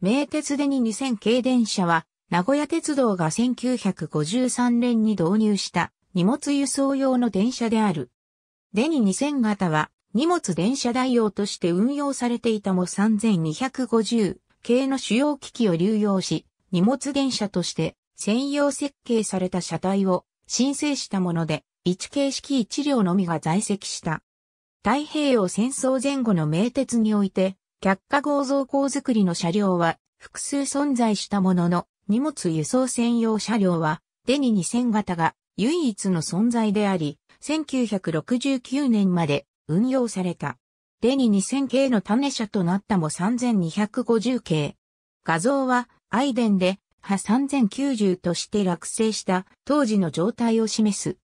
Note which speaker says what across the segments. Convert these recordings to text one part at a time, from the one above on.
Speaker 1: 名鉄デニ2000系電車は、名古屋鉄道が1953年に導入した荷物輸送用の電車である。デニ2000型は荷物電車代用として運用されていたも3250系の主要機器を流用し、荷物電車として専用設計された車体を申請したもので、1形式1両のみが在籍した。太平洋戦争前後の名鉄において、却下合造工作りの車両は複数存在したものの、荷物輸送専用車両は、デニ2000型が唯一の存在であり、1969年まで運用された。デニ2000系の種車となったも3250系。画像は、アイデンで、ハ3090として落成した当時の状態を示す。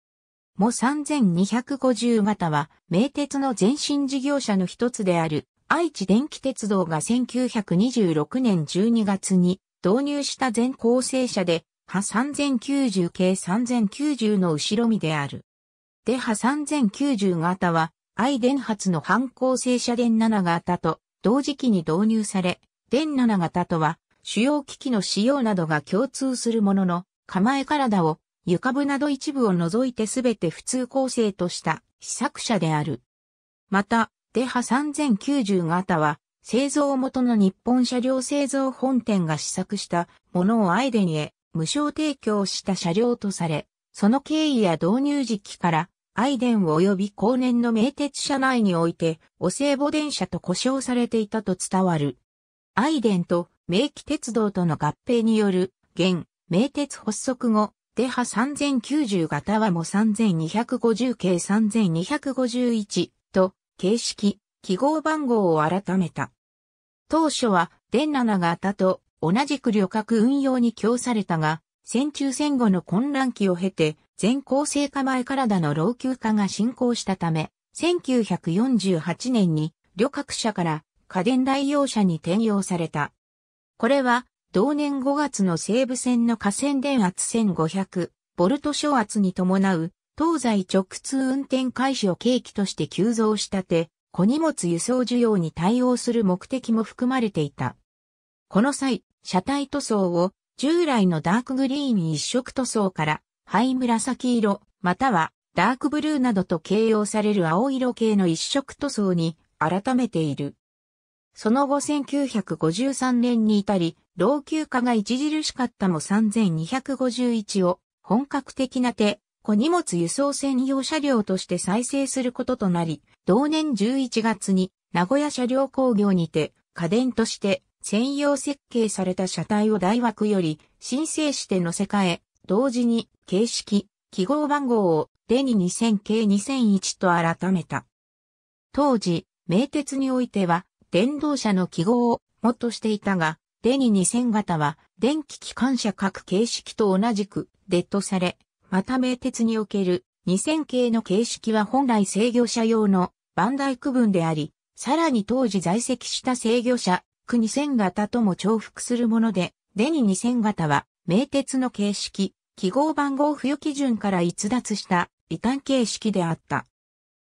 Speaker 1: も3250型は、名鉄の前身事業者の一つである愛知電気鉄道が1926年12月に導入した全構成車で、波3090系3090の後ろ身である。で、波3090型は、愛電発の反構成車電7型と同時期に導入され、電7型とは主要機器の使用などが共通するものの、構え体を床部など一部を除いてすべて普通構成とした試作車である。また、デハ3090型は、製造元の日本車両製造本店が試作したものをアイデンへ無償提供した車両とされ、その経緯や導入時期から、アイデン及び後年の名鉄車内において、お歳暮電車と呼称されていたと伝わる。アイデンと名機鉄道との合併による、現、名鉄発足後、デハ3090型はも3250系3251と、形式、記号番号を改めた。当初は、電7型と同じく旅客運用に供されたが、戦中戦後の混乱期を経て、全構成化前からだの老朽化が進行したため、1948年に旅客車から家電代用車に転用された。これは、同年5月の西武線の河川電圧1500、ボルト昇圧に伴う東西直通運転開始を契機として急増したて、小荷物輸送需要に対応する目的も含まれていた。この際、車体塗装を従来のダークグリーン一色塗装から灰紫色またはダークブルーなどと形容される青色系の一色塗装に改めている。その後1953年に至り、老朽化が著しかったも3251を本格的な手小荷物輸送専用車両として再生することとなり、同年11月に名古屋車両工業にて家電として専用設計された車体を大枠より申請して乗せ替え、同時に形式、記号番号をデニ2000 k 2001と改めた。当時、名鉄においては電動車の記号をもっとしていたが、デニ2000型は電気機関車各形式と同じくデッドされ、また名鉄における2000系の形式は本来制御車用のバンダイ区分であり、さらに当時在籍した制御車、区2000型とも重複するもので、デニ2000型は名鉄の形式、記号番号付与基準から逸脱した異端形式であった。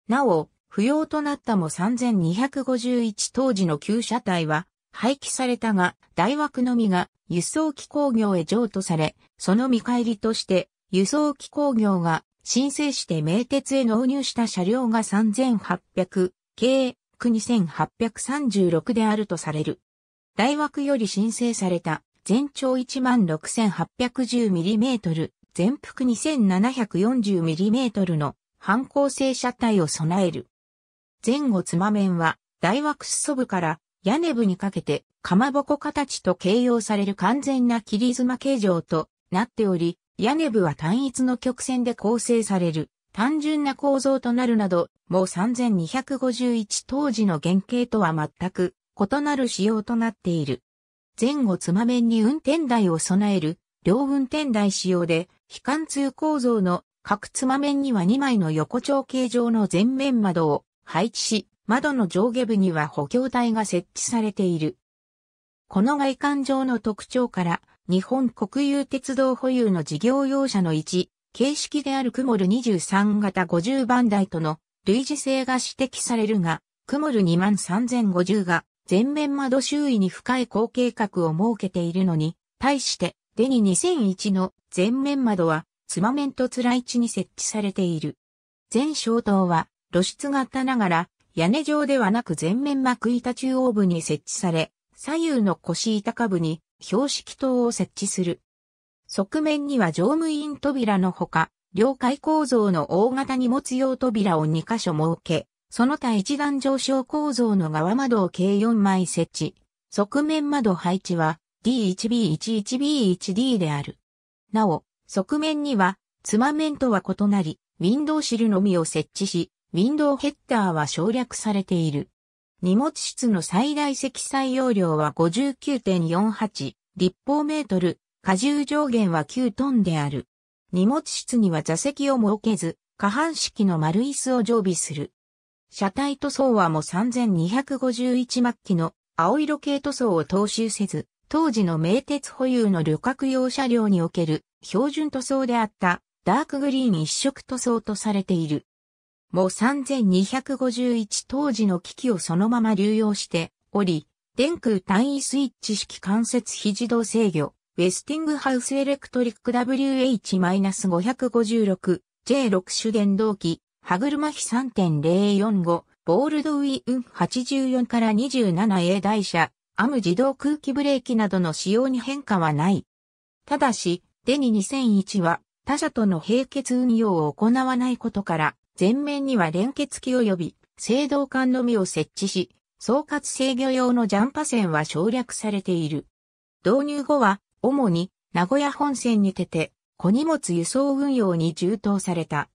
Speaker 1: なお、不要となったも3251当時の旧車体は廃棄されたが、大枠のみが輸送機工業へ譲渡され、その見返りとして輸送機工業が申請して名鉄へ納入した車両が3800系2836であるとされる。大枠より申請された全長 16810mm、全幅 2740mm の反抗性車体を備える。前後つま面は大枠裾部から屋根部にかけてかまぼこ形と形容される完全な切り妻形状となっており、屋根部は単一の曲線で構成される単純な構造となるなど、もう3251当時の原型とは全く異なる仕様となっている。前後つま面に運転台を備える両運転台仕様で、非貫通構造の各つま面には2枚の横長形状の前面窓を配置し、窓の上下部には補強体が設置されている。この外観上の特徴から、日本国有鉄道保有の事業用車の一、形式であるクモル23型50番台との類似性が指摘されるが、クモル23050が全面窓周囲に深い後計画を設けているのに、対して、デニ2001の全面窓は、つまめんとつらい地に設置されている。全小灯は露出型ながら、屋根上ではなく全面幕板中央部に設置され、左右の腰板下部に標識灯を設置する。側面には乗務員扉のほか、両階構造の大型荷物用扉を2箇所設け、その他一段上昇構造の側窓を計4枚設置。側面窓配置は D1B11B1D である。なお、側面には、妻面とは異なり、ウィンドウシルのみを設置し、ウィンドウヘッダーは省略されている。荷物室の最大積載容量は59.48立方メートル、荷重上限は9トンである。荷物室には座席を設けず、下半式の丸椅子を常備する。車体塗装はも3251末期の青色系塗装を踏襲せず、当時の名鉄保有の旅客用車両における標準塗装であったダークグリーン一色塗装とされている。も3251当時の機器をそのまま流用しており、電空単位スイッチ式関節非自動制御、ウェスティングハウスエレクトリック WH-556J6 種電動機、歯車比3.045、ボールドウィン84から 27A 台車、アム自動空気ブレーキなどの仕様に変化はない。ただし、デニ2001は他社との並結運用を行わないことから、前面には連結機及び、制動管のみを設置し、総括制御用のジャンパ線は省略されている。導入後は、主に、名古屋本線に出て、小荷物輸送運用に充当された。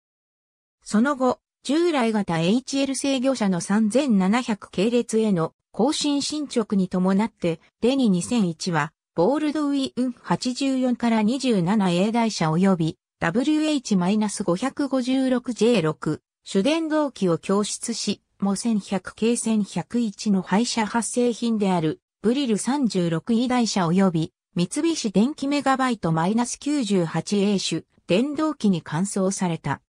Speaker 1: その後、従来型 HL 制御車の3700系列への更新進捗に伴って、デニ2001は、ボールドウィーン84から 27A 台車及び WH-556J6 主電動機を供出し、も1100 k 1101の廃車発生品であるブリル 36E 台車及び三菱電機メガバイト -98A 種電動機に換装された。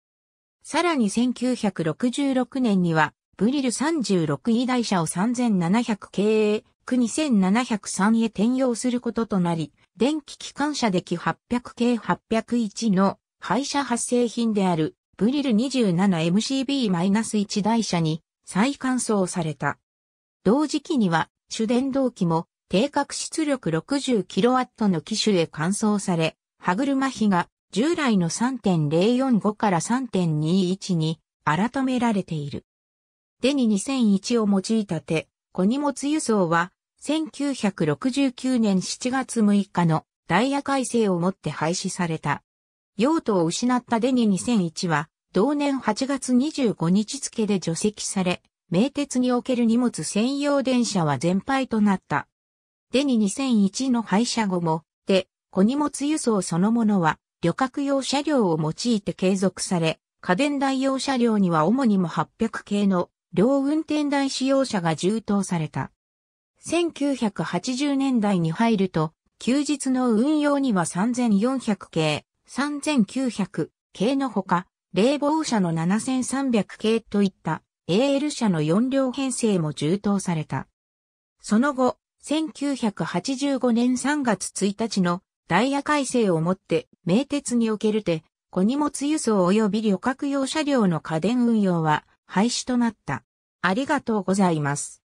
Speaker 1: さらに1966年にはブリル 36E 台車を3700 k a 区2703へ転用することとなり、電気機関車で機800系801の廃車発生品であるブリル 27MCB-1 台車に再換装された。同時期には主電動機も定格出力 60kW の機種へ換装され、歯車比が従来の3.045から3.21に改められている。デニ2001を用いた手、小荷物輸送は1969年7月6日のダイヤ改正をもって廃止された。用途を失ったデニ2001は、同年8月25日付で除籍され、名鉄における荷物専用電車は全廃となった。デニ2001の廃車後も、で、小荷物輸送そのものは、旅客用車両を用いて継続され、家電代用車両には主にも800系の両運転台使用車が充当された。1980年代に入ると、休日の運用には3400系、3900系のほか、冷房車の7300系といった AL 車の4両編成も充当された。その後、1985年3月1日のダイヤ改正をもって名鉄におけるて、小荷物輸送及び旅客用車両の家電運用は廃止となった。ありがとうございます。